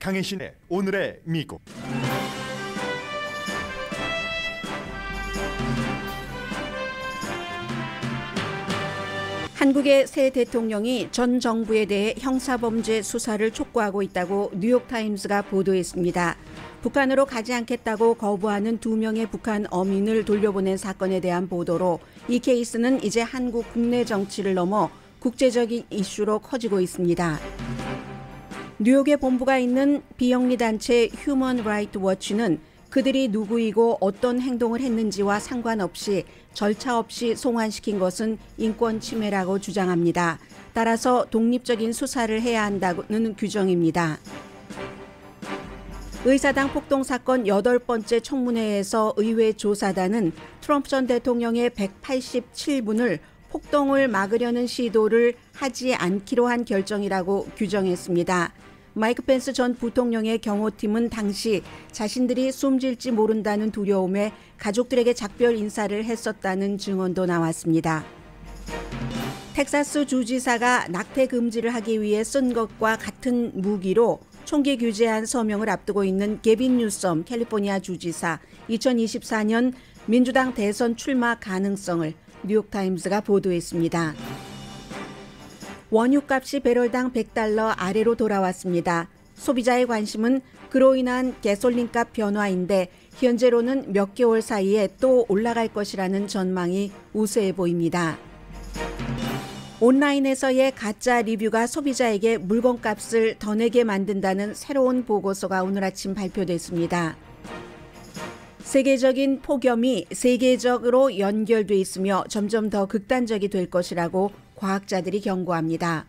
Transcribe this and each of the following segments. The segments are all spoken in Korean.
강혜신의 오늘의 미국 한국의 새 대통령이 전 정부에 대해 형사범죄 수사를 촉구하고 있다고 뉴욕타임스가 보도했습니다. 북한으로 가지 않겠다고 거부하는 두 명의 북한 어민을 돌려보낸 사건에 대한 보도로 이 케이스는 이제 한국 국내 정치를 넘어 국제적인 이슈로 커지고 있습니다. 뉴욕에 본부가 있는 비영리 단체 휴먼 라이트 워치는 그들이 누구이고 어떤 행동을 했는지와 상관없이 절차 없이 송환시킨 것은 인권 침해라고 주장합니다. 따라서 독립적인 수사를 해야 한다는 규정입니다. 의사당 폭동 사건 여덟 번째 청문회에서 의회 조사단은 트럼프 전 대통령의 187분을 폭동을 막으려는 시도를 하지 않기로 한 결정이라고 규정했습니다. 마이크 펜스 전 부통령의 경호팀은 당시 자신들이 숨질지 모른다는 두려움에 가족들에게 작별 인사를 했었다는 증언도 나왔습니다. 텍사스 주지사가 낙태 금지를 하기 위해 쓴 것과 같은 무기로 총기 규제안 서명을 앞두고 있는 게빈 뉴섬 캘리포니아 주지사 2024년 민주당 대선 출마 가능성을 뉴욕타임스가 보도했습니다. 원유값이 배럴당 100달러 아래로 돌아왔습니다. 소비자의 관심은 그로 인한 가솔린값 변화인데 현재로는 몇 개월 사이에 또 올라갈 것이라는 전망이 우세해 보입니다. 온라인에서의 가짜 리뷰가 소비자에게 물건값을 더 내게 만든다는 새로운 보고서가 오늘 아침 발표됐습니다. 세계적인 폭염이 세계적으로 연결돼 있으며 점점 더 극단적이 될 것이라고 과학자들이 경고합니다.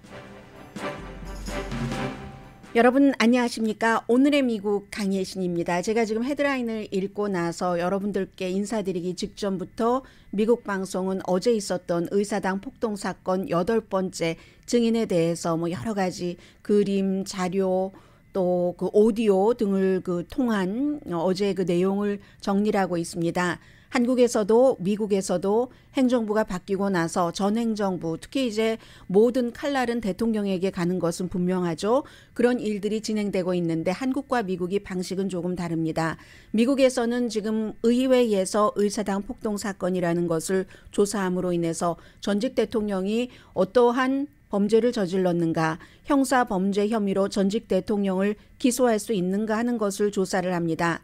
여러분 안녕하십니까? 오늘의 미국 강예신입니다. 제가 지금 헤드라인을 읽고 나서 여러분들께 인사드리기 직전부터 미국 방송은 어제 있었던 의사당 폭동 사건 여덟 번째 증인에 대해서 뭐 여러 가지 그림, 자료, 또 그 오디오 등을 그 통한 어제 그 내용을 정리하고 있습니다. 한국에서도 미국에서도 행정부가 바뀌고 나서 전 행정부 특히 이제 모든 칼날은 대통령에게 가는 것은 분명하죠. 그런 일들이 진행되고 있는데 한국과 미국이 방식은 조금 다릅니다. 미국에서는 지금 의회에서 의사당 폭동 사건이라는 것을 조사함으로 인해서 전직 대통령이 어떠한 범죄를 저질렀는가, 형사 범죄 혐의로 전직 대통령을 기소할 수 있는가 하는 것을 조사를 합니다.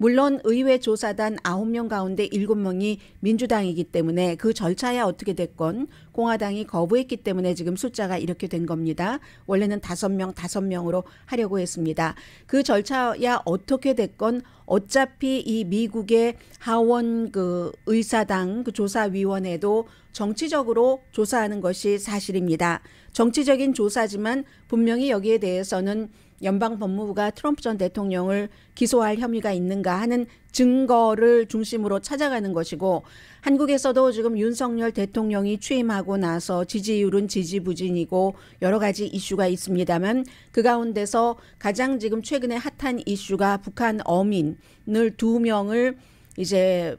물론 의회 조사단 9명 가운데 7명이 민주당이기 때문에 그 절차야 어떻게 됐건 공화당이 거부했기 때문에 지금 숫자가 이렇게 된 겁니다. 원래는 5명, 5명으로 하려고 했습니다. 그 절차야 어떻게 됐건 어차피 이 미국의 하원 그 의사당 그 조사위원회도 정치적으로 조사하는 것이 사실입니다. 정치적인 조사지만 분명히 여기에 대해서는 연방 법무부가 트럼프 전 대통령을 기소할 혐의가 있는가 하는 증거를 중심으로 찾아가는 것이고 한국에서도 지금 윤석열 대통령이 취임하고 나서 지지율은 지지부진이고 여러 가지 이슈가 있습니다만 그 가운데서 가장 지금 최근에 핫한 이슈가 북한 어민을 두 명을 이제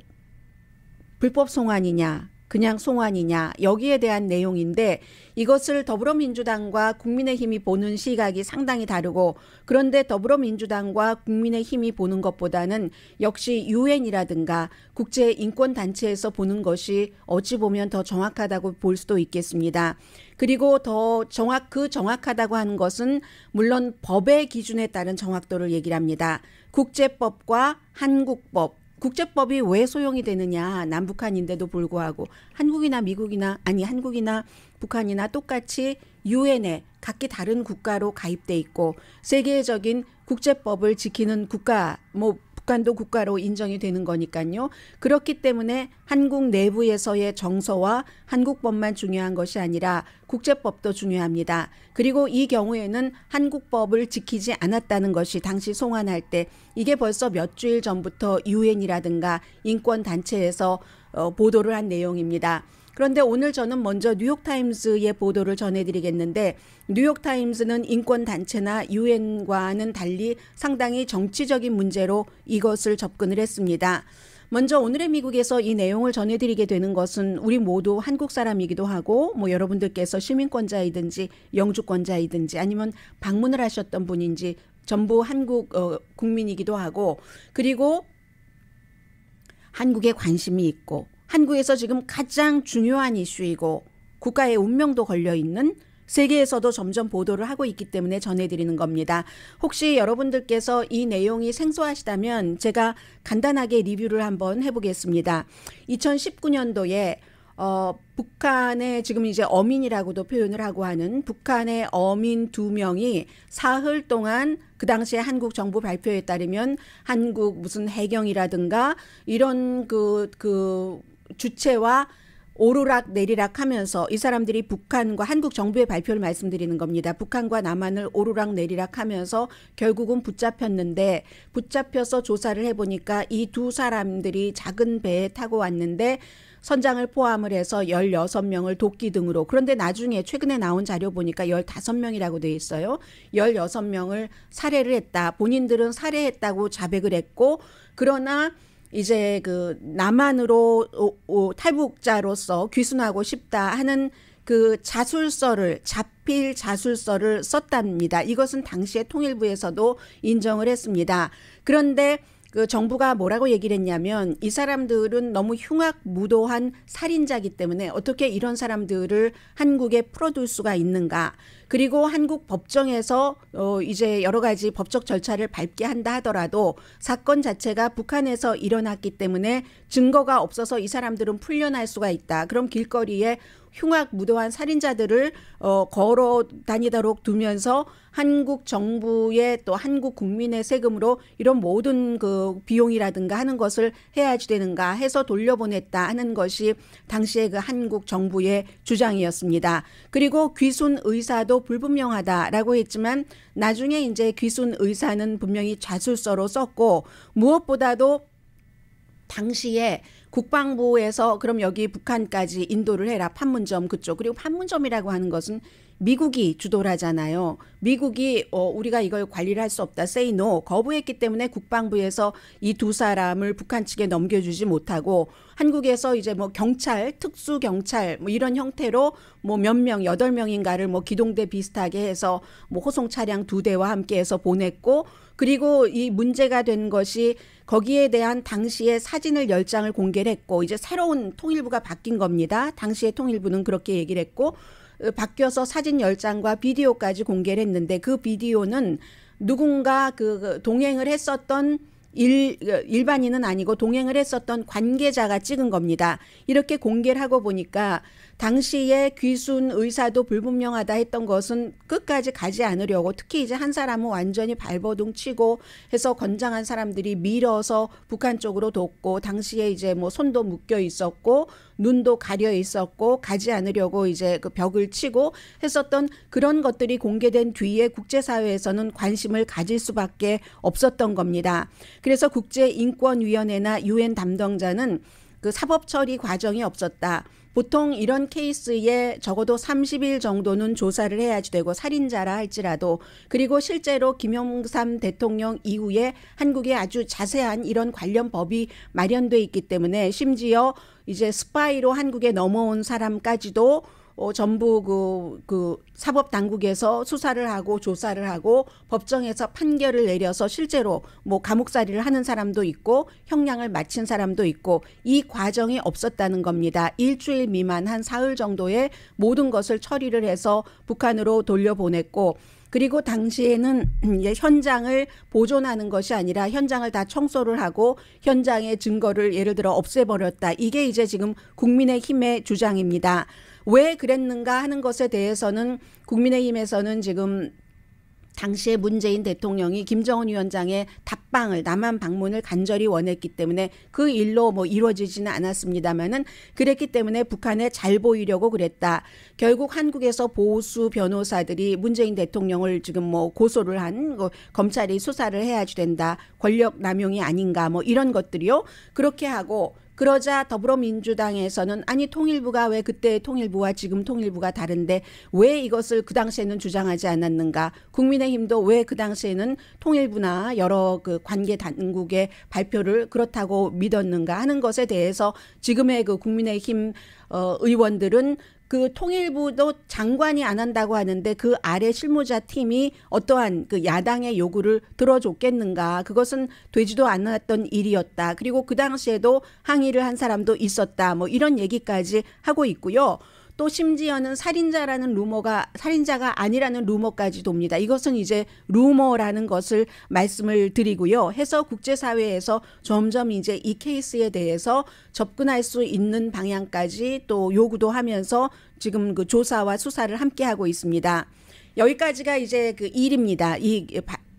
불법 송환이냐 그냥 송환이냐 여기에 대한 내용인데 이것을 더불어민주당과 국민의힘이 보는 시각이 상당히 다르고 그런데 더불어민주당과 국민의힘이 보는 것보다는 역시 유엔이라든가 국제 인권 단체에서 보는 것이 어찌 보면 더 정확하다고 볼 수도 있겠습니다. 그리고 더 정확 그 정확하다고 하는 것은 물론 법의 기준에 따른 정확도를 얘기합니다. 국제법과 한국법 국제법이 왜 소용이 되느냐 남북한인데도 불구하고 한국이나 미국이나 아니 한국이나 북한이나 똑같이 유엔에 각기 다른 국가로 가입돼 있고 세계적인 국제법을 지키는 국가 뭐 북한도 국가로 인정이 되는 거니까요. 그렇기 때문에 한국 내부에서의 정서와 한국법만 중요한 것이 아니라 국제법도 중요합니다. 그리고 이 경우에는 한국법을 지키지 않았다는 것이 당시 송환할 때 이게 벌써 몇 주일 전부터 유엔이라든가 인권 단체에서 어, 보도를 한 내용입니다. 그런데 오늘 저는 먼저 뉴욕타임스의 보도를 전해드리겠는데 뉴욕타임스는 인권단체나 유엔과는 달리 상당히 정치적인 문제로 이것을 접근을 했습니다. 먼저 오늘의 미국에서 이 내용을 전해드리게 되는 것은 우리 모두 한국 사람이기도 하고 뭐 여러분들께서 시민권자이든지 영주권자이든지 아니면 방문을 하셨던 분인지 전부 한국 어, 국민이기도 하고 그리고 한국에 관심이 있고 한국에서 지금 가장 중요한 이슈이고 국가의 운명도 걸려 있는 세계에서도 점점 보도를 하고 있기 때문에 전해드리는 겁니다. 혹시 여러분들께서 이 내용이 생소하시다면 제가 간단하게 리뷰를 한번 해보겠습니다. 2019년도에 어, 북한의 지금 이제 어민이라고도 표현을 하고 하는 북한의 어민 두 명이 사흘 동안 그 당시에 한국 정부 발표에 따르면 한국 무슨 해경이라든가 이런 그, 그 주체와 오르락 내리락 하면서 이 사람들이 북한과 한국 정부의 발표를 말씀드리는 겁니다. 북한과 남한을 오르락 내리락 하면서 결국은 붙잡혔는데 붙잡혀서 조사를 해보니까 이 두 사람들이 작은 배에 타고 왔는데 선장을 포함을 해서 16명을 도끼 등으로 그런데 나중에 최근에 나온 자료 보니까 15명이라고 돼 있어요. 16명을 살해를 했다. 본인들은 살해했다고 자백을 했고 그러나 이제 그 남한으로 오, 오, 탈북자로서 귀순하고 싶다 하는 그 자술서를 자필 자술서를 썼답니다. 이것은 당시에 통일부에서도 인정을 했습니다. 그런데 그 정부가 뭐라고 얘기를 했냐면 이 사람들은 너무 흉악무도한 살인자기 때문에 어떻게 이런 사람들을 한국에 풀어둘 수가 있는가. 그리고 한국 법정에서 어 이제 여러 가지 법적 절차를 밟게 한다 하더라도 사건 자체가 북한에서 일어났기 때문에 증거가 없어서 이 사람들은 풀려날 수가 있다. 그럼 길거리에 흉악 무도한 살인자들을 어, 걸어 다니도록 두면서 한국 정부의 또 한국 국민의 세금으로 이런 모든 그 비용이라든가 하는 것을 해야지 되는가 해서 돌려보냈다 하는 것이 당시의 그 한국 정부의 주장이었습니다. 그리고 귀순 의사도 불분명하다라고 했지만 나중에 이제 귀순 의사는 분명히 자술서로 썼고 무엇보다도 당시에 국방부에서 그럼 여기 북한까지 인도를 해라 판문점 그쪽 그리고 판문점이라고 하는 것은 미국이 주도를 하잖아요. 미국이 어, 우리가 이걸 관리를 할 수 없다 세이 노 no, 거부했기 때문에 국방부에서 이 두 사람을 북한 측에 넘겨주지 못하고 한국에서 이제 뭐 경찰 특수 경찰 뭐 이런 형태로 뭐 몇 명 여덟 명인가를 뭐 기동대 비슷하게 해서 뭐 호송 차량 두 대와 함께해서 보냈고 그리고 이 문제가 된 것이 거기에 대한 당시의 사진을 열장을 공개를 했고 이제 새로운 통일부가 바뀐 겁니다. 당시의 통일부는 그렇게 얘기를 했고 어, 바뀌어서 사진 열장과 비디오까지 공개를 했는데 그 비디오는 누군가 그, 그 동행을 했었던 일, 어, 일반인은 아니고 동행을 했었던 관계자가 찍은 겁니다. 이렇게 공개를 하고 보니까 당시에 귀순 의사도 불분명하다 했던 것은 끝까지 가지 않으려고 특히 이제 한 사람은 완전히 발버둥 치고 해서 건장한 사람들이 밀어서 북한 쪽으로 돕고 당시에 이제 뭐 손도 묶여 있었고 눈도 가려 있었고 가지 않으려고 이제 그 벽을 치고 했었던 그런 것들이 공개된 뒤에 국제사회에서는 관심을 가질 수밖에 없었던 겁니다. 그래서 국제인권위원회나 유엔 담당자는 그 사법 처리 과정이 없었다. 보통 이런 케이스에 적어도 30일 정도는 조사를 해야지 되고 살인자라 할지라도 그리고 실제로 김영삼 대통령 이후에 한국에 아주 자세한 이런 관련 법이 마련돼 있기 때문에 심지어 이제 스파이로 한국에 넘어온 사람까지도 어, 전부 그, 그 사법 당국에서 수사를 하고 조사를 하고 법정에서 판결을 내려서 실제로 뭐 감옥살이를 하는 사람도 있고 형량을 마친 사람도 있고 이 과정이 없었다는 겁니다. 일주일 미만 한 사흘 정도에 모든 것을 처리를 해서 북한으로 돌려보냈고 그리고 당시에는 현장을 보존하는 것이 아니라 현장을 다 청소를 하고 현장의 증거를 예를 들어 없애버렸다. 이게 이제 지금 국민의 힘의 주장입니다. 왜 그랬는가 하는 것에 대해서는 국민의힘에서는 지금 당시에 문재인 대통령이 김정은 위원장의 답방을 남한 방문을 간절히 원했기 때문에 그 일로 뭐 이루어지지는 않았습니다만은 그랬기 때문에 북한에 잘 보이려고 그랬다. 결국 한국에서 보수 변호사들이 문재인 대통령을 지금 뭐 고소를 한 검찰이 수사를 해야지 된다. 권력 남용이 아닌가 뭐 이런 것들이요. 그렇게 하고 그러자 더불어민주당에서는 아니 통일부가 왜 그때 통일부와 지금 통일부가 다른데 왜 이것을 그 당시에는 주장하지 않았는가? 국민의힘도 왜 그 당시에는 통일부나 여러 그 관계 당국의 발표를 그렇다고 믿었는가 하는 것에 대해서 지금의 그 국민의힘 어, 의원들은 그 통일부도 장관이 안 한다고 하는데 그 아래 실무자 팀이 어떠한 그 야당의 요구를 들어줬겠는가. 그것은 되지도 않았던 일이었다. 그리고 그 당시에도 항의를 한 사람도 있었다. 뭐 이런 얘기까지 하고 있고요. 또 심지어는 살인자라는 루머가 살인자가 아니라는 루머까지 돕니다. 이것은 이제 루머라는 것을 말씀을 드리고요. 해서 국제사회에서 점점 이제 이 케이스에 대해서 접근할 수 있는 방향까지 또 요구도 하면서 지금 그 조사와 수사를 함께 하고 있습니다. 여기까지가 이제 그 일입니다. 이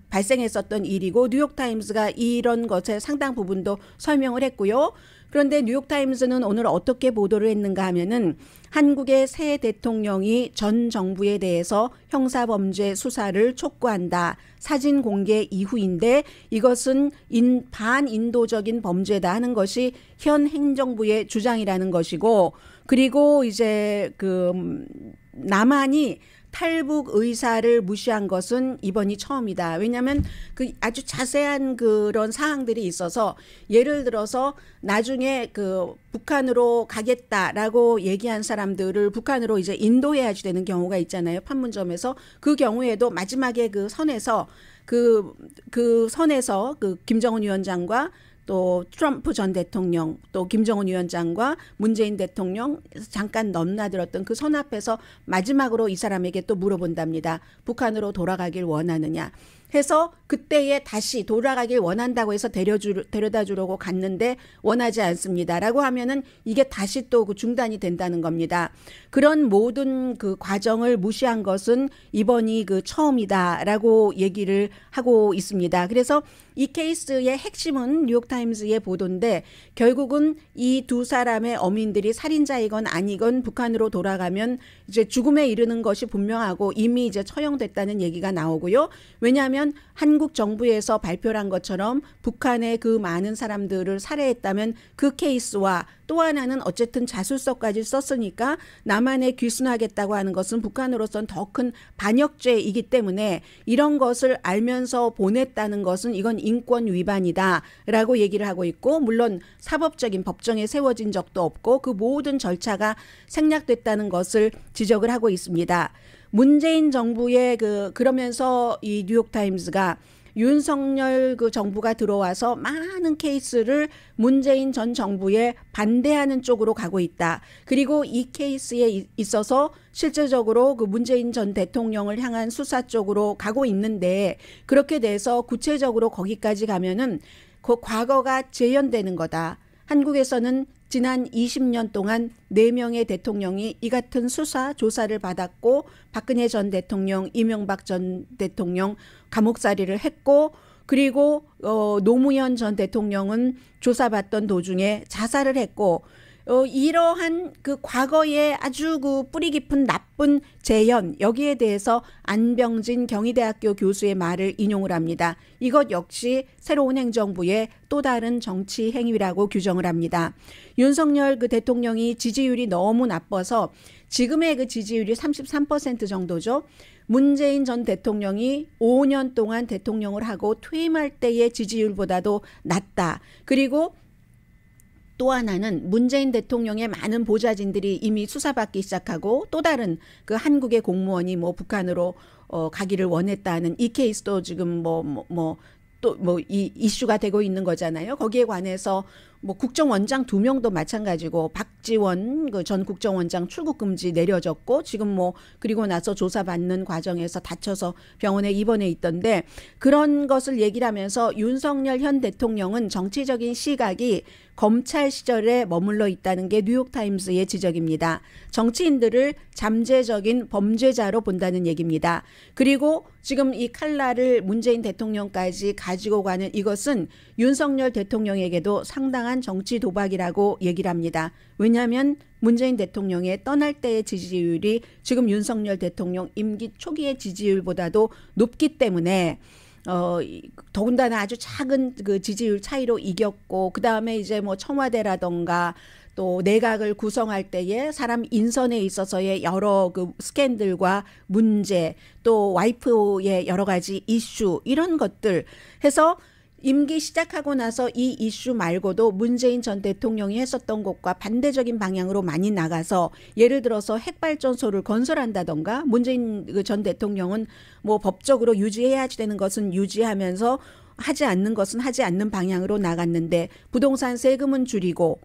발생했었던 일이고 뉴욕타임스가 이런 것에 상당 부분도 설명을 했고요. 그런데 뉴욕타임즈는 오늘 어떻게 보도를 했는가 하면은 한국의 새 대통령이 전 정부에 대해서 형사범죄 수사를 촉구한다. 사진 공개 이후인데 이것은 인, 반인도적인 범죄다 하는 것이 현 행정부의 주장이라는 것이고 그리고 이제 그 음, 남한이 탈북 의사를 무시한 것은 이번이 처음이다. 왜냐하면 그 아주 자세한 그런 사항들이 있어서 예를 들어서 나중에 그 북한으로 가겠다라고 얘기한 사람들을 북한으로 이제 인도해야지 되는 경우가 있잖아요. 판문점에서 그 경우에도 마지막에 그 선에서 그그 그 선에서 그 김정은 위원장과 또 트럼프 전 대통령 또 김정은 위원장과 문재인 대통령 잠깐 넘나들었던 그 선 앞에서 마지막으로 이 사람에게 또 물어본답니다. 북한으로 돌아가길 원하느냐. 해서 그때에 다시 돌아가길 원한다고 해서 데려주, 데려다 주려고 갔는데 원하지 않습니다라고 하면은 이게 다시 또 그 중단이 된다는 겁니다. 그런 모든 그 과정을 무시한 것은 이번이 그 처음이다라고 얘기를 하고 있습니다. 그래서 이 케이스의 핵심은 뉴욕타임스의 보도인데 결국은 이 두 사람의 어민들이 살인자이건 아니건 북한으로 돌아가면 이제 죽음에 이르는 것이 분명하고 이미 이제 처형됐다는 얘기가 나오고요. 왜냐하면 하면 한국 정부에서 발표한 것처럼 북한의 그 많은 사람들을 살해했다면 그 케이스와 또 하나는 어쨌든 자술서까지 썼으니까 남한에 귀순하겠다고 하는 것은 북한으로선 더 큰 반역죄이기 때문에 이런 것을 알면서 보냈다는 것은 이건 인권 위반이다라고 얘기를 하고 있고 물론 사법적인 법정에 세워진 적도 없고 그 모든 절차가 생략됐다는 것을 지적을 하고 있습니다. 문재인 정부의 그 그러면서 이 뉴욕 타임즈가 윤석열 그 정부가 들어와서 많은 케이스를 문재인 전 정부에 반대하는 쪽으로 가고 있다. 그리고 이 케이스에 있어서 실제적으로 그 문재인 전 대통령을 향한 수사 쪽으로 가고 있는데 그렇게 돼서 구체적으로 거기까지 가면은 그 과거가 재현되는 거다. 한국에서는 지난 20년 동안 4명의 대통령이 이 같은 수사, 조사를 받았고 박근혜 전 대통령, 이명박 전 대통령 감옥살이를 했고 그리고 어, 노무현 전 대통령은 조사받던 도중에 자살을 했고 어, 이러한 그 과거의 아주 그 뿌리 깊은 나쁜 재현 여기에 대해서 안병진 경희대학교 교수의 말을 인용을 합니다. 이것 역시 새로운 행정부의 또 다른 정치 행위라고 규정을 합니다. 윤석열 그 대통령이 지지율이 너무 나빠서 지금의 그 지지율이 33% 정도죠. 문재인 전 대통령이 5년 동안 대통령을 하고 퇴임할 때의 지지율보다도 낮다. 그리고 또 하나는 문재인 대통령의 많은 보좌진들이 이미 수사받기 시작하고 또 다른 그 한국의 공무원이 뭐 북한으로 어 가기를 원했다는 이 케이스도 지금 뭐 뭐, 뭐 또 뭐 이 이슈가 되고 있는 거잖아요. 거기에 관해서 뭐 국정원장 두 명도 마찬가지고 박지원 그 전 국정원장 출국 금지 내려졌고 지금 뭐 그리고 나서 조사받는 과정에서 다쳐서 병원에 입원해 있던데 그런 것을 얘기하면서 를 윤석열 현 대통령은 정치적인 시각이 검찰 시절에 머물러 있다는 게 뉴욕타임스의 지적입니다. 정치인들을 잠재적인 범죄자로 본다는 얘기입니다. 그리고 지금 이 칼날을 문재인 대통령까지 가지고 가는 이것은 윤석열 대통령에게도 상당한 정치 도박이라고 얘기를 합니다. 왜냐하면 문재인 대통령의 떠날 때의 지지율이 지금 윤석열 대통령 임기 초기의 지지율보다도 높기 때문에 어 더군다나 아주 작은 그 지지율 차이로 이겼고 그 다음에 이제 뭐 청와대라던가 또 내각을 구성할 때에 사람 인선에 있어서의 여러 그 스캔들과 문제 또 와이프의 여러 가지 이슈 이런 것들 해서 임기 시작하고 나서 이 이슈 말고도 문재인 전 대통령이 했었던 것과 반대적인 방향으로 많이 나가서 예를 들어서 핵발전소를 건설한다던가 문재인 그 전 대통령은 뭐 법적으로 유지해야 되는 것은 유지하면서 하지 않는 것은 하지 않는 방향으로 나갔는데 부동산 세금은 줄이고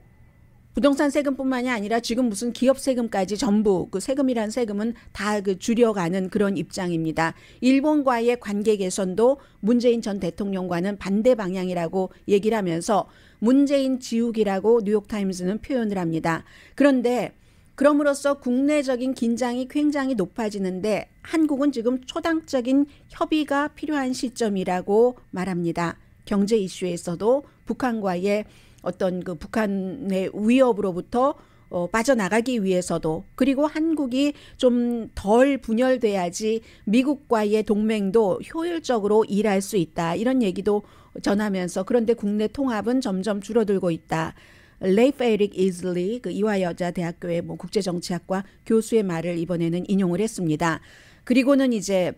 부동산 세금뿐만이 아니라 지금 무슨 기업 세금까지 전부 그 세금이란 세금은 다 그 줄여가는 그런 입장입니다. 일본과의 관계 개선도 문재인 전 대통령과는 반대 방향이라고 얘기를 하면서 문재인 지우기라고 뉴욕타임스는 표현을 합니다. 그런데 그럼으로써 국내적인 긴장이 굉장히 높아지는데 한국은 지금 초당적인 협의가 필요한 시점이라고 말합니다. 경제 이슈에서도 북한과의 어떤 그 북한의 위협으로부터 어, 빠져나가기 위해서도 그리고 한국이 좀 덜 분열돼야지 미국과의 동맹도 효율적으로 일할 수 있다 이런 얘기도 전하면서 그런데 국내 통합은 점점 줄어들고 있다. 레이프 에릭 이슬리 그 이화여자대학교의 뭐 국제정치학과 교수의 말을 이번에는 인용을 했습니다. 그리고는 이제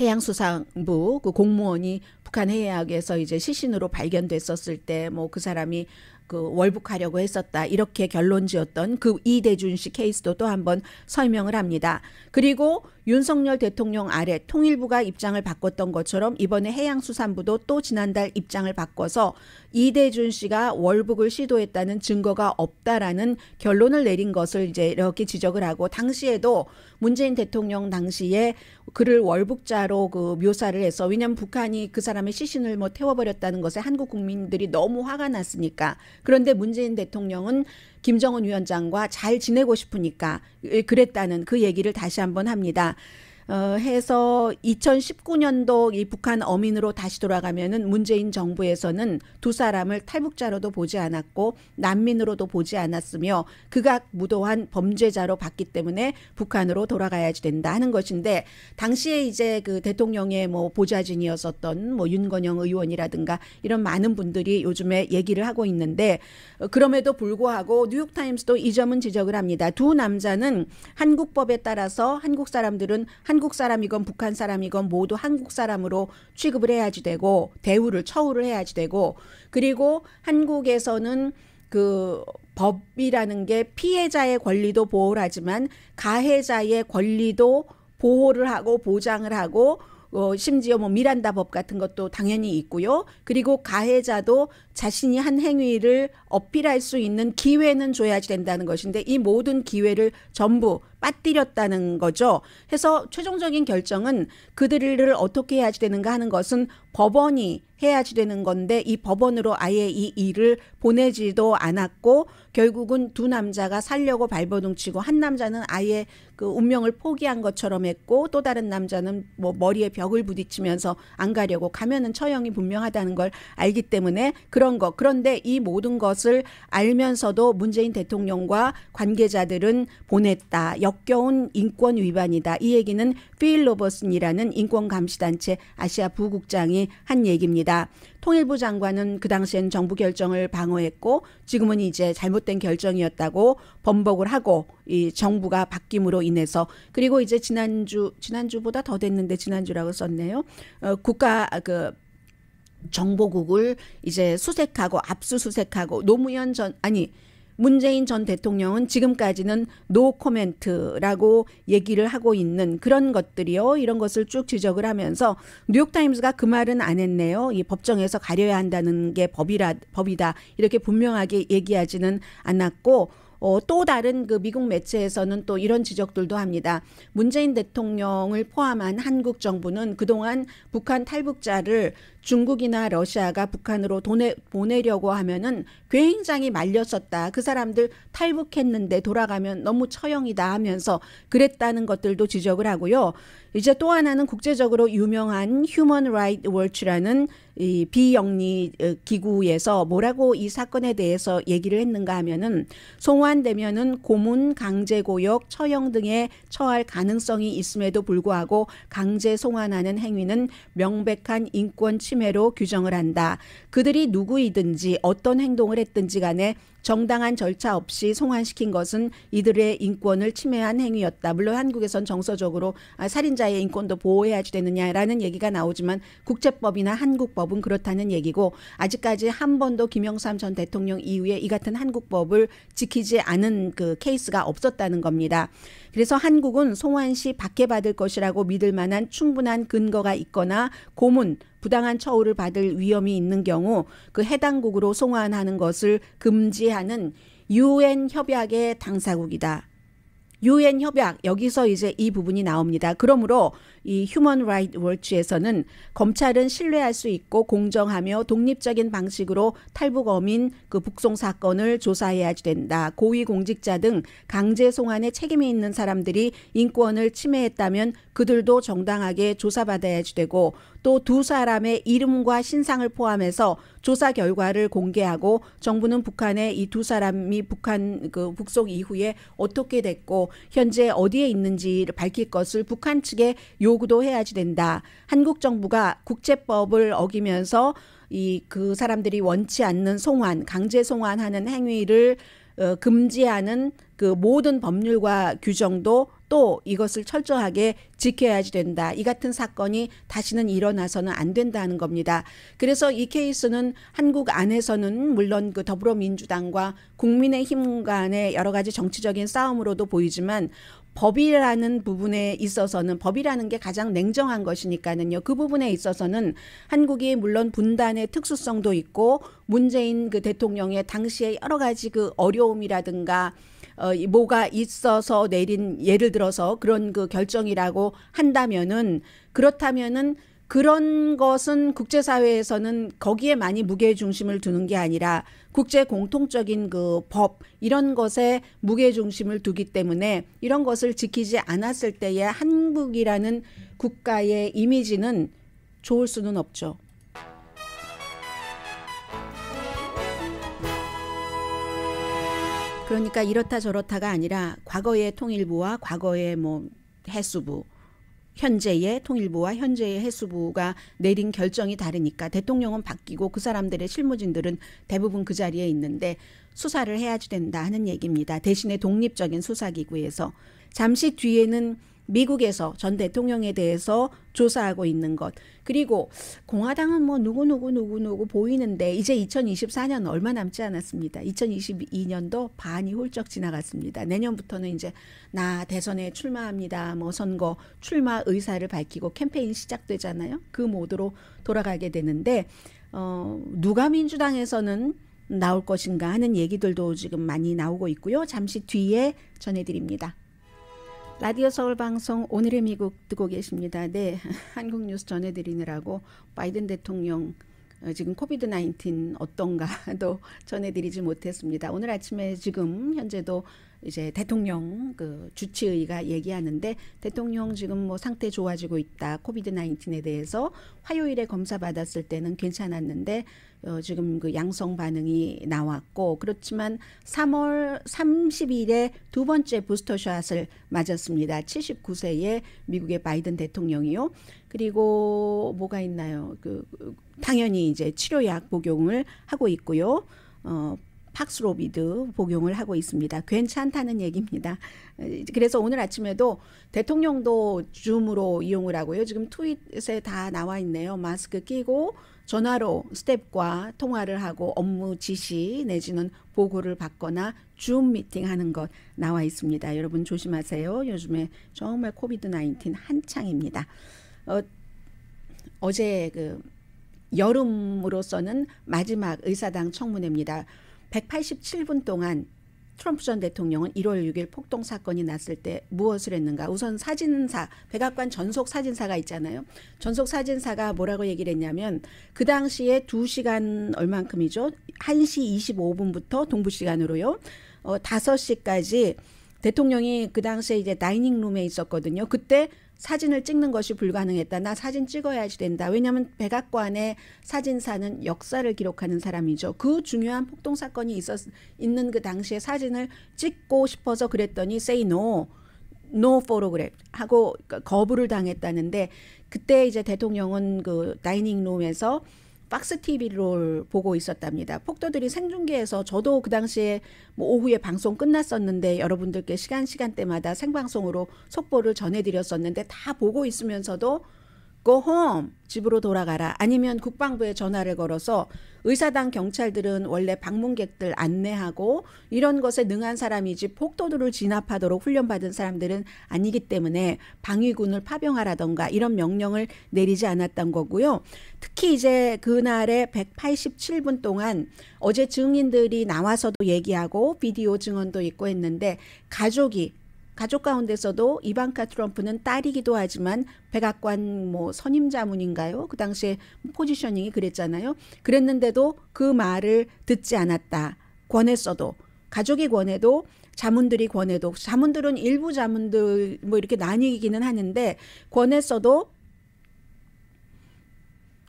해양수산부 그 공무원이 북한 해역에서 이제 시신으로 발견됐었을 때 뭐 그 사람이 그 월북하려고 했었다 이렇게 결론 지었던 그 이대준 씨 케이스도 또 한번 설명을 합니다. 그리고 윤석열 대통령 아래 통일부가 입장을 바꿨던 것처럼 이번에 해양수산부도 또 지난달 입장을 바꿔서 이대준 씨가 월북을 시도했다는 증거가 없다라는 결론을 내린 것을 이제 이렇게 지적을 하고 당시에도 문재인 대통령 당시에 그를 월북자로 그 묘사를 해서 왜냐하면 북한이 그 사람의 시신을 뭐 태워버렸다는 것에 한국 국민들이 너무 화가 났으니까 그런데 문재인 대통령은 김정은 위원장과 잘 지내고 싶으니까 그랬다는 그 얘기를 다시 한번 합니다. 어, 해서 2019년도 이 북한 어민으로 다시 돌아가면은 문재인 정부에서는 두 사람을 탈북자로도 보지 않았고 난민으로도 보지 않았으며 극악 무도한 범죄자로 봤기 때문에 북한으로 돌아가야지 된다 하는 것인데 당시에 이제 그 대통령의 뭐 보좌진이었었던 뭐 윤건영 의원이라든가 이런 많은 분들이 요즘에 얘기를 하고 있는데 어, 그럼에도 불구하고 뉴욕타임스도 이 점은 지적을 합니다. 두 남자는 한국법에 따라서 한국 사람들은 한 한국 사람이건 북한 사람이건 모두 한국 사람으로 취급을 해야지 되고 대우를 처우를 해야지 되고 그리고 한국에서는 그 법이라는 게 피해자의 권리도 보호를 하지만 가해자의 권리도 보호를 하고 보장을 하고 어, 심지어 뭐 미란다 법 같은 것도 당연히 있고요. 그리고 가해자도 자신이 한 행위를 어필할 수 있는 기회는 줘야지 된다는 것인데 이 모든 기회를 전부 빠뜨렸다는 거죠. 해서 최종적인 결정은 그들을 어떻게 해야지 되는가 하는 것은 법원이 해야지 되는 건데 이 법원으로 아예 이 일을 보내지도 않았고 결국은 두 남자가 살려고 발버둥 치고 한 남자는 아예 그 운명을 포기한 것처럼 했고 또 다른 남자는 뭐 머리에 벽을 부딪히면서 안 가려고 가면은 처형이 분명하다는 걸 알기 때문에 그런 거 그런데 이 모든 것을 알면서도 문재인 대통령과 관계자들은 보냈다 역겨운 인권 위반이다 이 얘기는 필 로버슨이라는 인권 감시단체 아시아 부국장이 한 얘기입니다. 통일부 장관은 그 당시엔 정부 결정을 방어했고 지금은 이제 잘못된 결정이었다고 번복을 하고 이 정부가 바뀜으로 인해서 그리고 이제 지난주 지난주보다 더 됐는데 지난주라고 썼네요. 어, 국가 아, 그 정보국을 이제 수색하고 압수수색하고 노무현 전 아니 문재인 전 대통령은 지금까지는 노 코멘트라고 얘기를 하고 있는 그런 것들이요. 이런 것을 쭉 지적을 하면서 뉴욕타임스가 그 말은 안 했네요. 이 법정에서 가려야 한다는 게 법이라 법이다. 이렇게 분명하게 얘기하지는 않았고 어, 또 다른 그 미국 매체에서는 또 이런 지적들도 합니다. 문재인 대통령을 포함한 한국 정부는 그동안 북한 탈북자를 중국이나 러시아가 북한으로 돈에 보내려고 하면은 굉장히 말렸었다. 그 사람들 탈북했는데 돌아가면 너무 처형이다 하면서 그랬다는 것들도 지적을 하고요. 이제 또 하나는 국제적으로 유명한 휴먼 라이트 월치라는 이 비영리 어, 기구에서 뭐라고 이 사건에 대해서 얘기를 했는가 하면은 송환되면은 고문, 강제 고역, 처형 등에 처할 가능성이 있음에도 불구하고 강제 송환하는 행위는 명백한 인권 침 침해로 규정을 한다. 그들이 누구이든지 어떤 행동을 했든지 간에 정당한 절차 없이 송환시킨 것은 이들의 인권을 침해한 행위였다. 물론 한국에선 정서적으로 아, 살인자의 인권도 보호해야지 되느냐라는 얘기가 나오지만 국제법이나 한국법은 그렇다는 얘기고 아직까지 한 번도 김영삼 전 대통령 이후에 이 같은 한국법을 지키지 않은 그 케이스가 없었다는 겁니다. 그래서 한국은 송환 시 박해받을 것이라고 믿을 만한 충분한 근거가 있거나 고문, 부당한 처우를 받을 위험이 있는 경우 그 해당국으로 송환하는 것을 금지 제재하는 유엔 협약의 당사국이다. 유엔 협약 여기서 이제 이 부분이 나옵니다. 그러므로 이 휴먼 라이트 월치에서는 검찰은 신뢰할 수 있고 공정하며 독립적인 방식으로 탈북 어민 그 북송 사건을 조사해야 된다. 고위 공직자 등 강제 송환에 책임이 있는 사람들이 인권을 침해했다면 그들도 정당하게 조사받아야 되고 또 두 사람의 이름과 신상을 포함해서 조사 결과를 공개하고 정부는 북한에이 두 사람이 북한 그 북송 이후에 어떻게 됐고 현재 어디에 있는지를 밝힐 것을 북한 측에 요 요구도 해야지 된다. 한국 정부가 국제법을 어기면서 이 그 사람들이 원치 않는 송환, 강제 송환하는 행위를 어, 금지하는 그 모든 법률과 규정도 또 이것을 철저하게 지켜야지 된다. 이 같은 사건이 다시는 일어나서는 안 된다는 겁니다. 그래서 이 케이스는 한국 안에서는 물론 그 더불어민주당과 국민의힘 간의 여러 가지 정치적인 싸움으로도 보이지만 법이라는 부분에 있어서는 법이라는 게 가장 냉정한 것이니까는요. 그 부분에 있어서는 한국이 물론 분단의 특수성도 있고 문재인 그 대통령의 당시에 여러 가지 그 어려움이라든가 어, 뭐가 있어서 내린 예를 들어서 그런 그 결정이라고 한다면은 그렇다면은 그런 것은 국제사회에서는 거기에 많이 무게 중심을 두는 게 아니라 국제 공통적인 그 법 이런 것에 무게 중심을 두기 때문에 이런 것을 지키지 않았을 때에 한국이라는 국가의 이미지는 좋을 수는 없죠. 그러니까 이렇다 저렇다가 아니라 과거의 통일부와 과거의 뭐 해수부 현재의 통일부와 현재의 해수부가 내린 결정이 다르니까 대통령은 바뀌고 그 사람들의 실무진들은 대부분 그 자리에 있는데 수사를 해야지 된다 하는 얘기입니다. 대신에 독립적인 수사기구에서 잠시 뒤에는 미국에서 전 대통령에 대해서 조사하고 있는 것. 그리고 공화당은 뭐 누구누구 누구누구 보이는데 이제 2024년 얼마 남지 않았습니다. 2022년도 반이 훌쩍 지나갔습니다. 내년부터는 이제 나 대선에 출마합니다. 뭐 선거 출마 의사를 밝히고 캠페인 시작되잖아요. 그 모드로 돌아가게 되는데 어 누가 민주당에서는 나올 것인가 하는 얘기들도 지금 많이 나오고 있고요. 잠시 뒤에 전해드립니다. 라디오 서울 방송 오늘의 미국 듣고 계십니다. 네, 한국 뉴스 전해드리느라고 바이든 대통령 어, 지금 코비드 19 어떤가도 전해드리지 못했습니다. 오늘 아침에 지금 현재도 이제 대통령 그 주치의가 얘기하는데 대통령 지금 뭐 상태 좋아지고 있다. 코비드 나인틴에 대해서 화요일에 검사 받았을 때는 괜찮았는데 어 지금 그 양성 반응이 나왔고 그렇지만 3월 30일에 두 번째 부스터샷을 맞았습니다. 79세의 미국의 바이든 대통령이요. 그리고 뭐가 있나요? 그 당연히 이제 치료약 복용을 하고 있고요. 어 팍스로비드 복용을 하고 있습니다. 괜찮다는 얘기입니다. 그래서 오늘 아침에도 대통령도 줌으로 이용을 하고요. 지금 트윗에 다 나와 있네요. 마스크 끼고 전화로 스텝과 통화를 하고 업무 지시 내지는 보고를 받거나 줌 미팅 하는 것 나와 있습니다. 여러분 조심하세요. 요즘에 정말 코비드 19 한창입니다. 어, 어제 그 여름으로서는 마지막 의사당 청문회입니다. 187분 동안 트럼프 전 대통령은 1월 6일 폭동 사건이 났을 때 무엇을 했는가? 우선 사진사, 백악관 전속 사진사가 있잖아요. 전속 사진사가 뭐라고 얘기를 했냐면 그 당시에 2시간 얼만큼이죠? 1시 25분부터 동부 시간으로요. 어 5시까지 대통령이 그 당시에 이제 다이닝 룸에 있었거든요. 그때 사진을 찍는 것이 불가능했다. 나 사진 찍어야지 된다. 왜냐하면 백악관의 사진사는 역사를 기록하는 사람이죠. 그 중요한 폭동 사건이 있었 있는 그 당시에 사진을 찍고 싶어서 그랬더니 say no, no photograph 하고 거부를 당했다는데 그때 이제 대통령은 그 다이닝 룸에서 박스 TV를 보고 있었답니다. 폭도들이 생중계해서 저도 그 당시에 뭐 오후에 방송 끝났었는데 여러분들께 시간 시간대마다 생방송으로 속보를 전해드렸었는데 다 보고 있으면서도 go home 집으로 돌아가라 아니면 국방부에 전화를 걸어서 의사당 경찰들은 원래 방문객들 안내하고 이런 것에 능한 사람이지 폭도들을 진압하도록 훈련받은 사람들은 아니기 때문에 방위군을 파병하라던가 이런 명령을 내리지 않았던 거고요. 특히 이제 그날에 187분 동안 어제 증인들이 나와서도 얘기하고 비디오 증언도 있고 했는데 가족이 가족 가운데서도 이방카 트럼프는 딸이기도 하지만 백악관 뭐 선임 자문인가요? 그 당시에 포지셔닝이 그랬잖아요. 그랬는데도 그 말을 듣지 않았다. 권했어도 가족이 권해도 자문들이 권해도 자문들은 일부 자문들 뭐 이렇게 나뉘기는 하는데 권했어도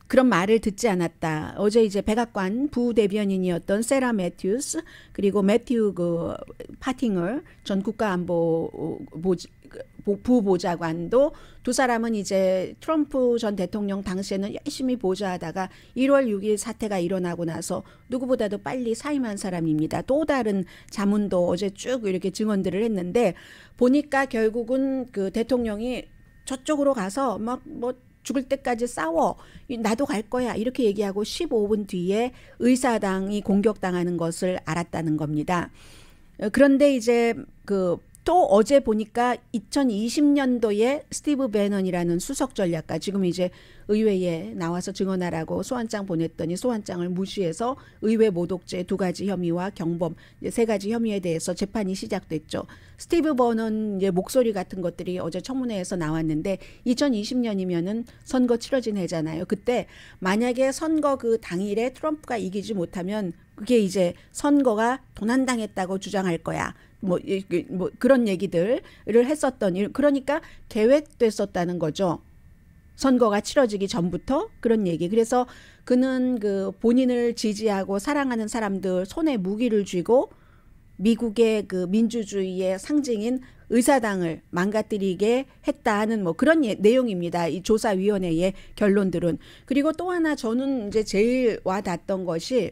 그런 말을 듣지 않았다. 어제 이제 백악관 부대변인이었던 세라 매튜스 그리고 매튜 그 파팅을 전 국가안보 보지, 그 부보좌관도 두 사람은 이제 트럼프 전 대통령 당시에는 열심히 보좌하다가 1월 6일 사태가 일어나고 나서 누구보다도 빨리 사임한 사람입니다. 또 다른 자문도 어제 쭉 이렇게 증언들을 했는데 보니까 결국은 그 대통령이 저쪽으로 가서 막뭐 죽을 때까지 싸워. 나도 갈 거야. 이렇게 얘기하고 15분 뒤에 의사당이 공격당하는 것을 알았다는 겁니다. 어, 그런데 이제 그 또 어제 보니까 2020년도에 스티브 베넌이라는 수석 전략가 지금 이제 의회에 나와서 증언하라고 소환장 보냈더니 소환장을 무시해서 의회 모독죄 두 가지 혐의와 경범 세 가지 혐의에 대해서 재판이 시작됐죠. 스티브 버넌 목소리 같은 것들이 어제 청문회에서 나왔는데 2020년이면은 선거 치러진 해잖아요. 그때 만약에 선거 그 당일에 트럼프가 이기지 못하면 그게 이제 선거가 도난당했다고 주장할 거야. 뭐, 그, 뭐 그런 얘기들을 했었던 일. 그러니까 계획됐었다는 거죠. 선거가 치러지기 전부터 그런 얘기. 그래서 그는 그 본인을 지지하고 사랑하는 사람들 손에 무기를 쥐고 미국의 그 민주주의의 상징인 의사당을 망가뜨리게 했다 하는 뭐 그런 예, 내용입니다. 이 조사위원회의 결론들은. 그리고 또 하나 저는 이제 제일 와닿던 것이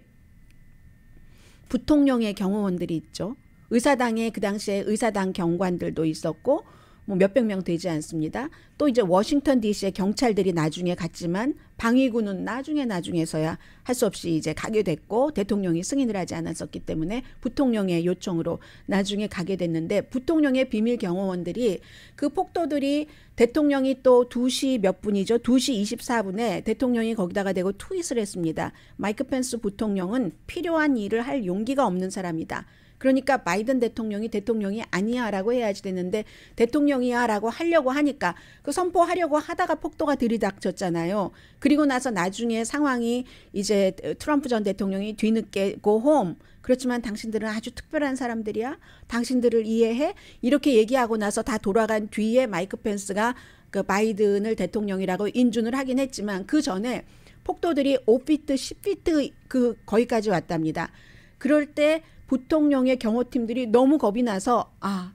부통령의 경호원들이 있죠. 의사당에 그 당시에 의사당 경관들도 있었고 뭐 몇백 명 되지 않습니다. 또 이제 워싱턴 DC의 경찰들이 나중에 갔지만 방위군은 나중에 나중에서야 할 수 없이 이제 가게 됐고 대통령이 승인을 하지 않았었기 때문에 부통령의 요청으로 나중에 가게 됐는데 부통령의 비밀 경호원들이 그 폭도들이 대통령이 또 2시 몇 분이죠? 2시 24분에 대통령이 거기다가 대고 투윗을 했습니다. 마이크 펜스 부통령은 필요한 일을 할 용기가 없는 사람이다. 그러니까 바이든 대통령이 대통령이 아니야라고 해야지 되는데 대통령이야라고 하려고 하니까 그 선포하려고 하다가 폭도가 들이닥쳤잖아요. 그리고 나서 나중에 상황이 이제 트럼프 전 대통령이 뒤늦게 고홈 그렇지만 당신들은 아주 특별한 사람들이야. 당신들을 이해해. 이렇게 얘기하고 나서 다 돌아간 뒤에 마이크 펜스가 그 바이든을 대통령이라고 인준을 하긴 했지만 그 전에 폭도들이 5피트, 10피트 그 거기까지 왔답니다. 그럴 때 부통령의 경호팀들이 너무 겁이 나서 아,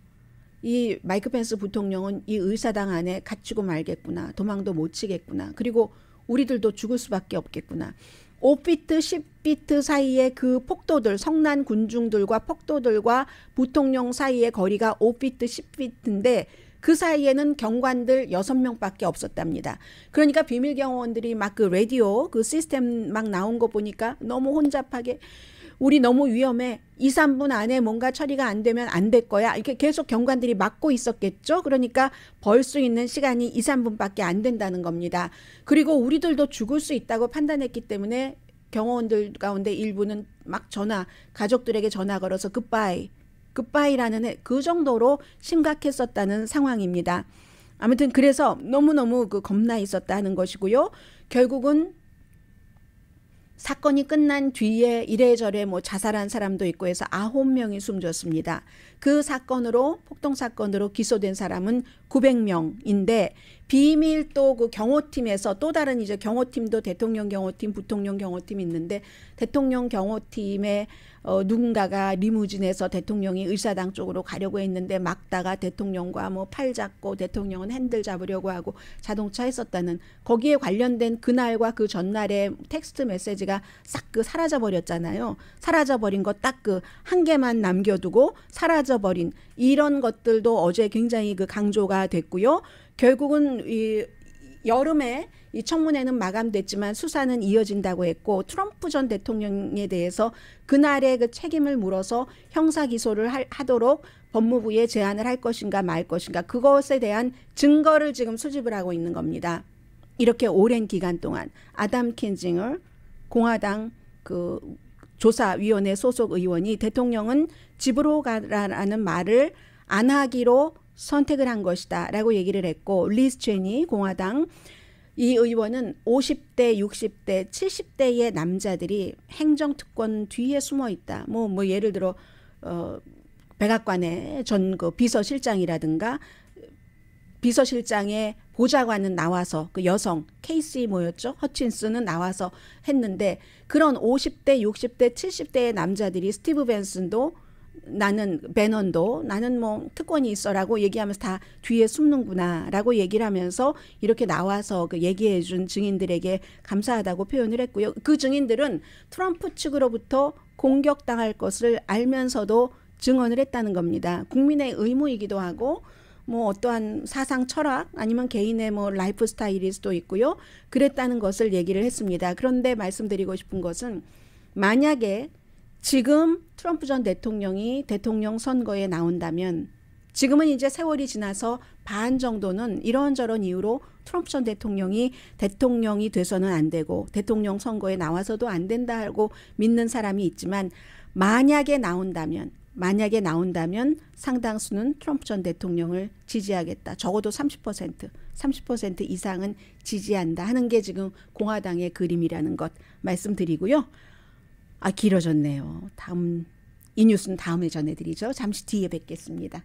이 마이크 펜스 부통령은 이 의사당 안에 갇히고 말겠구나. 도망도 못 치겠구나. 그리고 우리들도 죽을 수밖에 없겠구나. 5피트, 10피트 사이의 그 폭도들, 성난 군중들과 폭도들과 부통령 사이의 거리가 5피트, 10피트인데 그 사이에는 경관들 6명밖에 없었답니다. 그러니까 비밀 경호원들이 막 그 라디오 그 시스템 막 나온 거 보니까 너무 혼잡하게 우리 너무 위험해. 2, 3분 안에 뭔가 처리가 안 되면 안 될 거야. 이렇게 계속 경관들이 막고 있었겠죠. 그러니까 벌 수 있는 시간이 2, 3분밖에 안 된다는 겁니다. 그리고 우리들도 죽을 수 있다고 판단했기 때문에 경호원들 가운데 일부는 막 전화 가족들에게 전화 걸어서 굿바이 굿바이라는 그 정도로 심각했었다는 상황입니다. 아무튼 그래서 너무너무 그 겁나 있었다는 것이고요. 결국은 사건이 끝난 뒤에 이래저래 뭐 자살한 사람도 있고 해서 아홉 명이 숨졌습니다. 그 사건으로 폭동 사건으로 기소된 사람은 900명인데 비밀 또 그 경호팀에서 또 다른 이제 경호팀도 대통령 경호팀, 부통령 경호팀 있는데 대통령 경호팀에 어, 누군가가 리무진에서 대통령이 의사당 쪽으로 가려고 했는데 막다가 대통령과 뭐 팔 잡고 대통령은 핸들 잡으려고 하고 자동차 했었다는 거기에 관련된 그날과 그 전날에 텍스트 메시지가 싹 그 사라져 버렸잖아요. 사라져 버린 것 딱 그 한 개만 남겨두고 사라져 버린 이런 것들도 어제 굉장히 그 강조가 됐고요. 결국은 이 여름에 이 청문회는 마감됐지만 수사는 이어진다고 했고 트럼프 전 대통령에 대해서 그날의 그 책임을 물어서 형사 기소를 하도록 법무부에 제안을 할 것인가 말 것인가 그것에 대한 증거를 지금 수집을 하고 있는 겁니다. 이렇게 오랜 기간 동안 아담 킨징을 공화당 그 조사위원회 소속 의원이 대통령은 집으로 가라는 말을 안 하기로 선택을 한 것이다 라고 얘기를 했고 리스 체니 공화당 이 의원은 50대, 60대, 70대의 남자들이 행정특권 뒤에 숨어 있다. 뭐, 뭐, 예를 들어, 어, 백악관의 전그 비서실장이라든가 비서실장의 보좌관은 나와서 그 여성 케이시 뭐였죠? 허친스는 나와서 했는데 그런 50대, 60대, 70대의 남자들이 스티브 벤슨도 나는 배넌도 나는 뭐 특권이 있어라고 얘기하면서 다 뒤에 숨는구나라고 얘기를 하면서 이렇게 나와서 그 얘기해 준 증인들에게 감사하다고 표현을 했고요. 그 증인들은 트럼프 측으로부터 공격당할 것을 알면서도 증언을 했다는 겁니다. 국민의 의무이기도 하고 뭐 어떠한 사상 철학 아니면 개인의 뭐 라이프 스타일일 수도 있고요. 그랬다는 것을 얘기를 했습니다. 그런데 말씀드리고 싶은 것은 만약에 지금 트럼프 전 대통령이 대통령 선거에 나온다면 지금은 이제 세월이 지나서 반 정도는 이런저런 이유로 트럼프 전 대통령이 대통령이 돼서는 안 되고 대통령 선거에 나와서도 안 된다고 믿는 사람이 있지만 만약에 나온다면 만약에 나온다면 상당수는 트럼프 전 대통령을 지지하겠다. 적어도 30% 30% 이상은 지지한다 하는 게 지금 공화당의 그림이라는 것 말씀드리고요. 아 길어졌네요. 다음 이 뉴스는 다음에 전해드리죠. 잠시 뒤에 뵙겠습니다.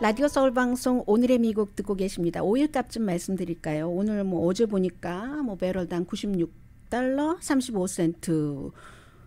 라디오 서울 방송 오늘의 미국 듣고 계십니다. 오일 값좀 말씀드릴까요? 오늘 뭐 어제 보니까 뭐 배럴당 96달러 35센트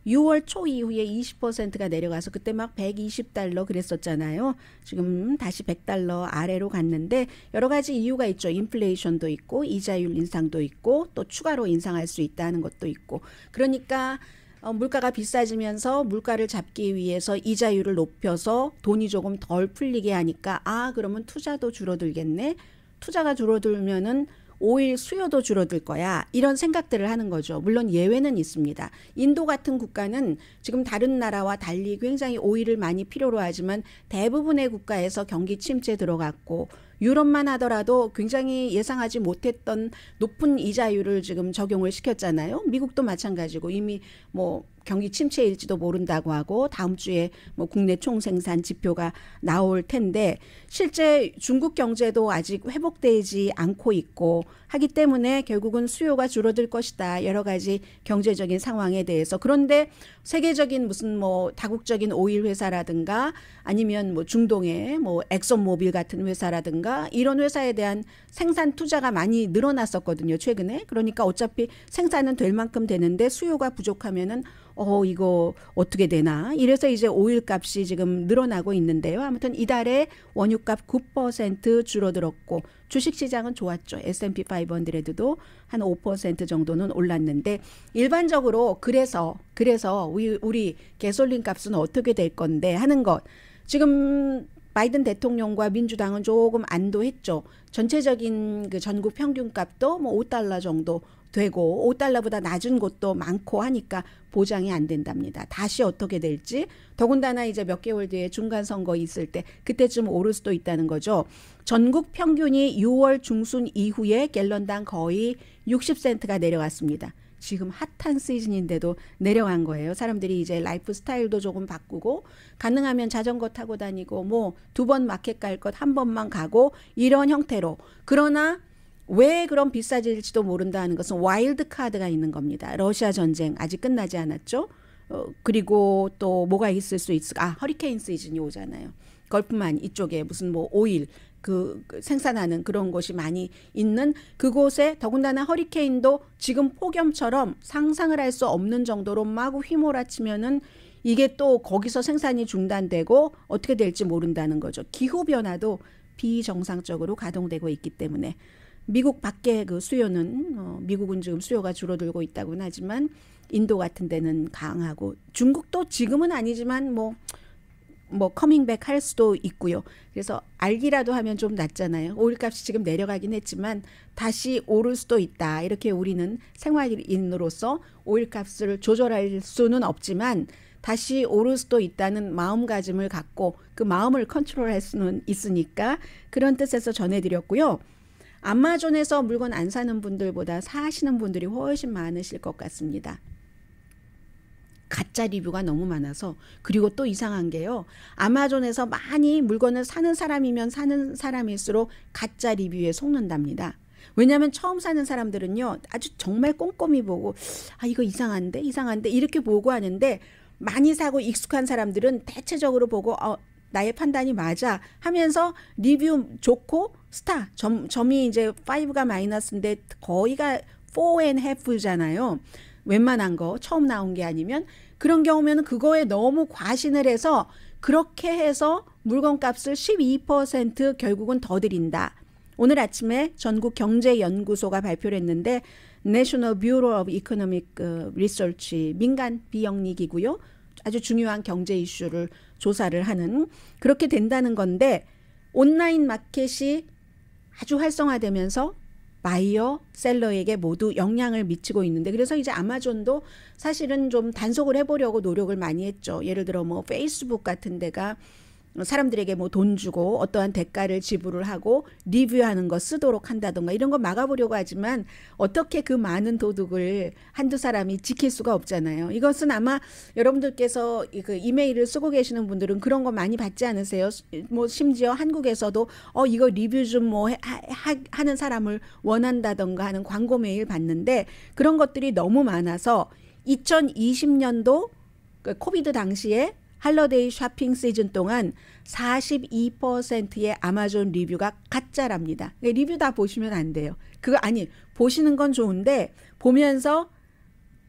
6월 초 이후에 20%가 내려가서 그때 막 120달러 그랬었잖아요. 지금 다시 100달러 아래로 갔는데 여러 가지 이유가 있죠. 인플레이션도 있고 이자율 인상도 있고 또 추가로 인상할 수 있다는 것도 있고 그러니까 어, 물가가 비싸지면서 물가를 잡기 위해서 이자율을 높여서 돈이 조금 덜 풀리게 하니까 아 그러면 투자도 줄어들겠네 투자가 줄어들면은 오일 수요도 줄어들 거야. 이런 생각들을 하는 거죠. 물론 예외는 있습니다. 인도 같은 국가는 지금 다른 나라와 달리 굉장히 오일을 많이 필요로 하지만 대부분의 국가에서 경기 침체 들어갔고 유럽만 하더라도 굉장히 예상하지 못했던 높은 이자율을 지금 적용을 시켰잖아요. 미국도 마찬가지고 이미 뭐 경기 침체일지도 모른다고 하고 다음 주에 뭐 국내 총생산 지표가 나올 텐데 실제 중국 경제도 아직 회복되지 않고 있고 하기 때문에 결국은 수요가 줄어들 것이다. 여러 가지 경제적인 상황에 대해서 그런데 세계적인 무슨 뭐 다국적인 오일 회사라든가 아니면 뭐 중동의 뭐 엑소모빌 같은 회사라든가 이런 회사에 대한 생산 투자가 많이 늘어났었거든요. 최근에. 그러니까 어차피 생산은 될 만큼 되는데 수요가 부족하면은 어 이거 어떻게 되나 이래서 이제 오일 값이 지금 늘어나고 있는데요. 아무튼 이달에 원유값 9% 줄어들었고 주식 시장은 좋았죠. S&P 500에도 한 5% 정도는 올랐는데 일반적으로 그래서 그래서 우리 우리 개솔린 값은 어떻게 될 건데 하는 것 지금 바이든 대통령과 민주당은 조금 안도했죠. 전체적인 그 전국 평균값도 뭐 5달러 정도 되고 5달러보다 낮은 곳도 많고 하니까 보장이 안 된답니다. 다시 어떻게 될지 더군다나 이제 몇 개월 뒤에 중간 선거 있을 때 그때쯤 오를 수도 있다는 거죠. 전국 평균이 6월 중순 이후에 갤런당 거의 60센트가 내려갔습니다. 지금 핫한 시즌인데도 내려간 거예요. 사람들이 이제 라이프 스타일도 조금 바꾸고 가능하면 자전거 타고 다니고 뭐 두 번 마켓 갈 것 한 번만 가고 이런 형태로 그러나 왜그런 비싸질지도 모른다는 것은 와일드 카드가 있는 겁니다. 러시아 전쟁 아직 끝나지 않았죠. 어, 그리고 또 뭐가 있을 수 있을까? 아, 허리케인 시즌이 오잖아요. 걸프만 이쪽에 무슨 뭐 오일 그, 그 생산하는 그런 곳이 많이 있는 그곳에 더군다나 허리케인도 지금 폭염처럼 상상을 할 수 없는 정도로 마구 휘몰아치면은 이게 또 거기서 생산이 중단되고 어떻게 될지 모른다는 거죠. 기후 변화도 비정상적으로 가동되고 있기 때문에 미국 밖에 그 수요는 어, 미국은 지금 수요가 줄어들고 있다고는 하지만 인도 같은 데는 강하고 중국도 지금은 아니지만 뭐뭐 커밍백 할 수도 있고요. 그래서 알기라도 하면 좀 낫잖아요. 오일값이 지금 내려가긴 했지만 다시 오를 수도 있다. 이렇게 우리는 생활인으로서 오일값을 조절할 수는 없지만 다시 오를 수도 있다는 마음가짐을 갖고 그 마음을 컨트롤할 수는 있으니까 그런 뜻에서 전해드렸고요. 아마존에서 물건 안 사는 분들보다 사시는 분들이 훨씬 많으실 것 같습니다. 가짜 리뷰가 너무 많아서 그리고 또 이상한 게요. 아마존에서 많이 물건을 사는 사람이면 사는 사람일수록 가짜 리뷰에 속는답니다. 왜냐하면 처음 사는 사람들은요 아주 정말 꼼꼼히 보고 아 이거 이상한데 이상한데 이렇게 보고 하는데 많이 사고 익숙한 사람들은 대체적으로 보고 어 나의 판단이 맞아 하면서 리뷰 좋고 스타 점, 점이 이제 5가 마이너스인데 거의가 4 and half잖아요. 웬만한 거 처음 나온 게 아니면 그런 경우면 그거에 너무 과신을 해서 그렇게 해서 물건값을 12% 결국은 더 드린다. 오늘 아침에 전국 경제연구소가 발표를 했는데 National Bureau of Economic 어, Research 민간 비영리기구요. 아주 중요한 경제 이슈를 조사를 하는 그렇게 된다는 건데 온라인 마켓이 아주 활성화되면서 바이어, 셀러에게 모두 영향을 미치고 있는데 그래서 이제 아마존도 사실은 좀 단속을 해보려고 노력을 많이 했죠. 예를 들어 뭐 페이스북 같은 데가 사람들에게 뭐 돈 주고 어떠한 대가를 지불을 하고 리뷰하는 거 쓰도록 한다던가 이런 거 막아보려고 하지만 어떻게 그 많은 도둑을 한두 사람이 지킬 수가 없잖아요. 이것은 아마 여러분들께서 그 이메일을 쓰고 계시는 분들은 그런 거 많이 받지 않으세요? 뭐 심지어 한국에서도 어 이거 리뷰 좀 뭐 하는 사람을 원한다던가 하는 광고 메일 받는데 그런 것들이 너무 많아서 2020년도 그 코비드 당시에 할러데이 쇼핑 시즌 동안 42%의 아마존 리뷰가 가짜랍니다. 그러니까 리뷰 다 보시면 안 돼요. 그거 아니 보시는 건 좋은데 보면서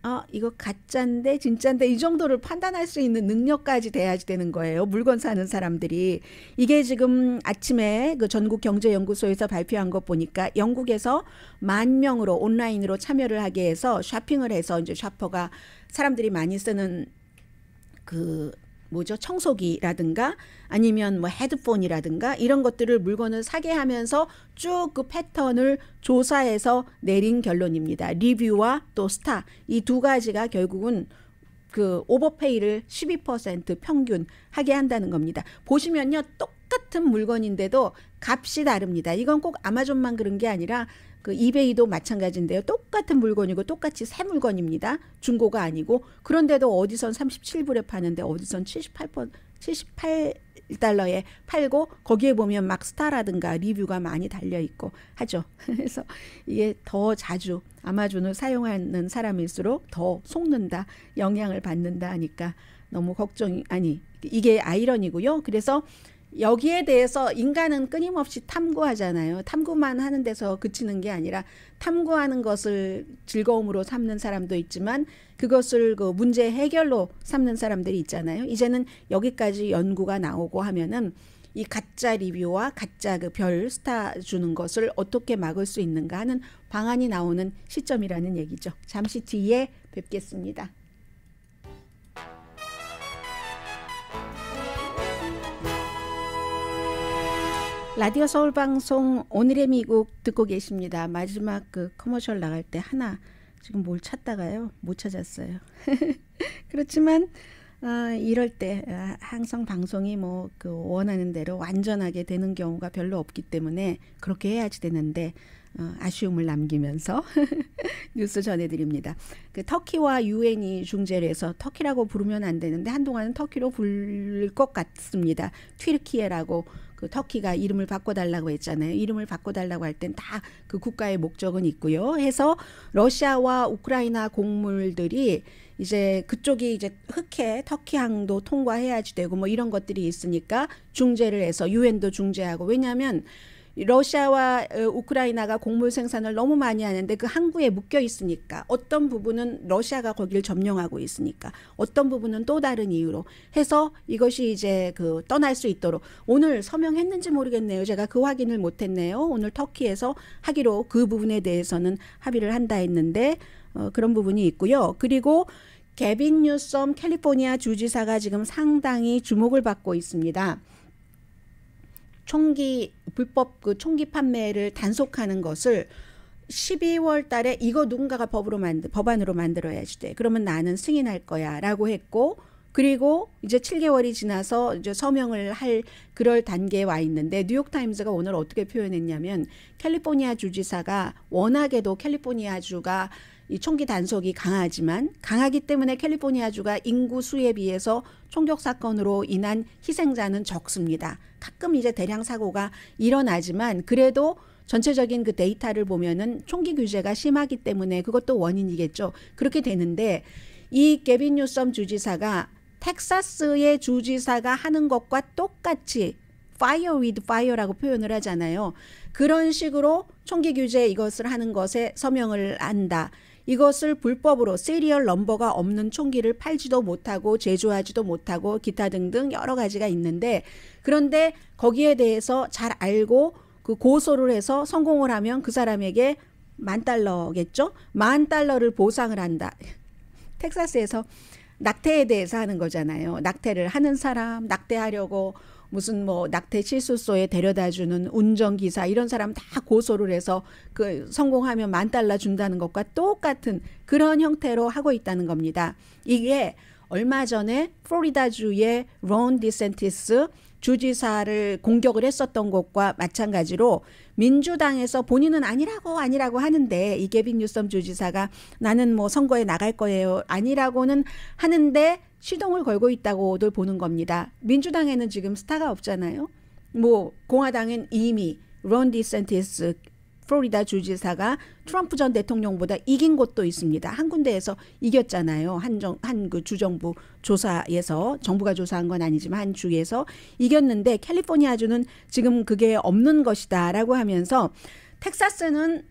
어, 이거 가짜인데 진짜인데 이 정도를 판단할 수 있는 능력까지 돼야지 되는 거예요. 물건 사는 사람들이 이게 지금 아침에 그 전국 경제 연구소에서 발표한 것 보니까 영국에서 만 명으로 온라인으로 참여를 하게 해서 쇼핑을 해서 이제 샤퍼가 사람들이 많이 쓰는 그 뭐죠 청소기라든가 아니면 뭐 헤드폰이라든가 이런 것들을 물건을 사게 하면서 쭉 그 패턴을 조사해서 내린 결론입니다. 리뷰와 또 스타 이 두 가지가 결국은 그 오버페이를 12% 평균 하게 한다는 겁니다. 보시면요 똑같은 물건인데도 값이 다릅니다. 이건 꼭 아마존만 그런 게 아니라 그 이베이도 마찬가지인데요. 똑같은 물건이고 똑같이 새 물건입니다. 중고가 아니고 그런데도 어디선 37불에 파는데 어디선 78번 78달러에 팔고 거기에 보면 막 스타라든가 리뷰가 많이 달려 있고 하죠. 그래서 이게 더 자주 아마존을 사용하는 사람일수록 더 속는다, 영향을 받는다 하니까 너무 걱정이 아니 이게 아이러니고요. 그래서 여기에 대해서 인간은 끊임없이 탐구하잖아요. 탐구만 하는 데서 그치는 게 아니라 탐구하는 것을 즐거움으로 삼는 사람도 있지만 그것을 그 문제 해결로 삼는 사람들이 있잖아요. 이제는 여기까지 연구가 나오고 하면은 이 가짜 리뷰와 가짜 그 별 스타 주는 것을 어떻게 막을 수 있는가 하는 방안이 나오는 시점이라는 얘기죠. 잠시 뒤에 뵙겠습니다. 라디오 서울 방송 오늘의 미국 듣고 계십니다. 마지막 그 커머셜 나갈 때 하나 지금 뭘 찾다가요 못 찾았어요. 그렇지만 어, 이럴 때 아, 항상 방송이 뭐 그 원하는 대로 완전하게 되는 경우가 별로 없기 때문에 그렇게 해야지 되는데 어, 아쉬움을 남기면서 뉴스 전해드립니다. 그 터키와 유엔이 중재를 해서 터키라고 부르면 안 되는데 한동안은 터키로 부를 것 같습니다. 튀르키예라고 그 터키가 이름을 바꿔달라고 했잖아요. 이름을 바꿔달라고 할 땐 다 그 국가의 목적은 있고요. 해서 러시아와 우크라이나 곡물들이 이제 그쪽이 이제 흑해 터키항도 통과해야지 되고 뭐 이런 것들이 있으니까 중재를 해서 유엔도 중재하고 왜냐하면 러시아와 어, 우크라이나가 곡물 생산을 너무 많이 하는데 그 항구에 묶여 있으니까 어떤 부분은 러시아가 거기를 점령하고 있으니까 어떤 부분은 또 다른 이유로 해서 이것이 이제 그 떠날 수 있도록 오늘 서명했는지 모르겠네요. 제가 그 확인을 못 했네요. 오늘 터키에서 하기로 그 부분에 대해서는 합의를 한다 했는데 어, 그런 부분이 있고요. 그리고 개빈 뉴섬 캘리포니아 주지사가 지금 상당히 주목을 받고 있습니다. 총기 불법 그 총기 판매를 단속하는 것을 12월 달에 이거 누군가가 법으로 만들 법안으로 만들어야지 돼. 그러면 나는 승인할 거야라고 했고 그리고 이제 7개월이 지나서 이제 서명을 할 그럴 단계에 와 있는데 뉴욕 타임즈가 오늘 어떻게 표현했냐면 캘리포니아 주지사가 워낙에도 캘리포니아 주가 이 총기 단속이 강하지만 강하기 때문에 캘리포니아주가 인구 수에 비해서 총격 사건으로 인한 희생자는 적습니다. 가끔 이제 대량 사고가 일어나지만 그래도 전체적인 그 데이터를 보면은 총기 규제가 심하기 때문에 그것도 원인이겠죠. 그렇게 되는데 이개빈 뉴섬 주지사가 텍사스의 주지사가 하는 것과 똑같이 fire with fire라고 표현을 하잖아요. 그런 식으로 총기 규제 이것을 하는 것에 서명을 한다. 이것을 불법으로 세리얼 넘버가 없는 총기를 팔지도 못하고 제조하지도 못하고 기타 등등 여러 가지가 있는데 그런데 거기에 대해서 잘 알고 그 고소를 해서 성공을 하면 그 사람에게 만 달러겠죠? 만 달러를 보상을 한다. 텍사스에서 낙태에 대해서 하는 거잖아요. 낙태를 하는 사람, 낙태하려고 무슨 뭐 낙태 실수소에 데려다 주는 운전기사 이런 사람 다 고소를 해서 그 성공하면 만 달러 준다는 것과 똑같은 그런 형태로 하고 있다는 겁니다. 이게 얼마 전에 플로리다주의 론 디센티스 주지사를 공격을 했었던 것과 마찬가지로 민주당에서 본인은 아니라고 아니라고 하는데 이계빈 뉴섬 주지사가 나는 뭐 선거에 나갈 거예요 아니라고는 하는데 시동을 걸고 있다고들 보는 겁니다. 민주당에는 지금 스타가 없잖아요. 뭐 공화당은 이미 론 디센티스 플로리다 주지사가 트럼프 전 대통령보다 이긴 곳도 있습니다. 한 군데에서 이겼잖아요. 한정 한 그 주정부 조사에서 정부가 조사한 건 아니지만 한 주에서 이겼는데 캘리포니아 주는 지금 그게 없는 것이다라고 하면서 텍사스는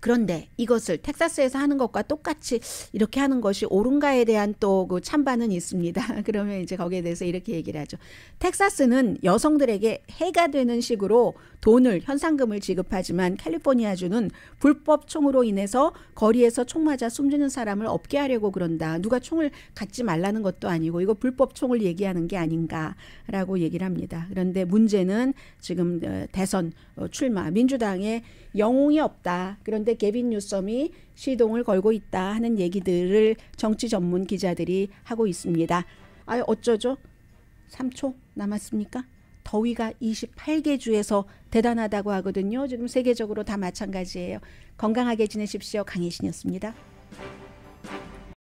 그런데 이것을 텍사스에서 하는 것과 똑같이 이렇게 하는 것이 옳은가에 대한 또 그 찬반은 있습니다. 그러면 이제 거기에 대해서 이렇게 얘기를 하죠. 텍사스는 여성들에게 해가 되는 식으로 돈을 현상금을 지급하지만 캘리포니아주는 불법 총으로 인해서 거리에서 총 맞아 숨지는 사람을 없게 하려고 그런다. 누가 총을 갖지 말라는 것도 아니고 이거 불법 총을 얘기하는 게 아닌가라고 얘기를 합니다. 그런데 문제는 지금 어, 대선 어, 출마 민주당에 영웅이 없다. 그런데 개빈 뉴섬이 시동을 걸고 있다 하는 얘기들을 정치 전문 기자들이 하고 있습니다. 아 어쩌죠? 3초 남았습니까? 더위가 28개 주에서 대단하다고 하거든요. 지금 세계적으로 다 마찬가지예요. 건강하게 지내십시오. 강혜신이었습니다.